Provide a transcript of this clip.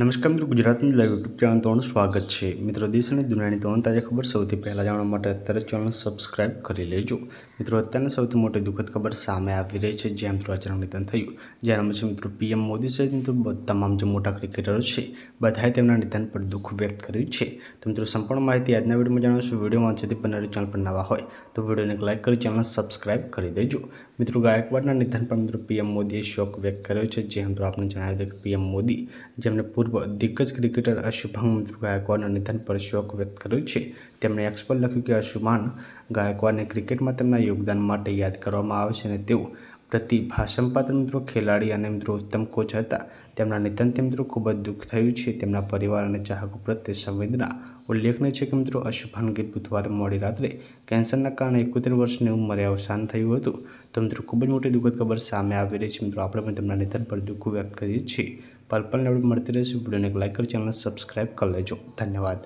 નમસ્કાર મિત્રો ગુજરાતની લાઈવ યુટ્યુબ ચેનલ તમારું સ્વાગત છે મિત્રો દેશ અને દુનિયાની ત્રણ તાજા ખબર સૌથી પહેલાં જાણવા માટે અત્યારે ચેનલ સબસ્ક્રાઇબ કરી લેજો મિત્રો અત્યારના સૌથી મોટી દુઃખદ ખબર સામે આવી રહી છે જેમ મિત્રો આચાર્યનું નિધન થયું જેના પછી મિત્રો પીએમ મોદી છે મિત્રો તમામ જે મોટા ક્રિકેટરો છે બધાએ તેમના નિધન પર દુઃખ વ્યક્ત કર્યું છે તો મિત્રો સંપૂર્ણ માહિતી આજના વિડીયોમાં જણાવશું વિડીયો વાંચતી બનાવી ચેનલ પર નવા હોય તો વિડીયોને લાઇક કરી ચેનલ સબસ્ક્રાઇબ કરી દેજો મિત્રો ગાયકવાડના નિધન પર મિત્રો પીએમ મોદીએ શોક વ્યક્ત કર્યો છે જે મિત્રો આપણે જણાવ્યું કે પીએમ મોદી જેમણે પૂર્વ દિગ્ગજ ક્રિકેટર અશુભાન મિત્રો ગાયકવાડના નિધન પર શોક વ્યક્ત કર્યો છે તેમણે એક્સપર્ટ લખ્યું કે અશુભાન ગાયકવાડને ક્રિકેટમાં તેમના યોગદાન માટે યાદ કરવામાં આવે છે અને તેઓ પ્રતિભા સંપાત્ર મિત્રો ખેલાડી અને મિત્રો ઉત્તમ કોચ હતા તેમના નિધનથી મિત્રો ખૂબ જ દુઃખ થયું છે તેમના પરિવાર અને ચાહકો પ્રત્યે સંવેદના ઉલ્લેખનીય છે કે મિત્રો અશુભાન ગીત બુધવારે મોડી રાત્રે કેન્સરના કારણે એકોતેર વર્ષની ઉંમરે અવસાન થયું હતું તો મિત્રો ખૂબ જ મોટી દુઃખદ ખબર સામે આવી રહી છે મિત્રો આપણે પણ તેમના નિધન પર દુઃખ વ્યક્ત કરીએ છીએ પલપલને આપણે મળતી રહેશે વિડીયોને એક લાઇક કરી ચેનલ સબસ્ક્રાઈબ કરી લેજો ધન્યવાદ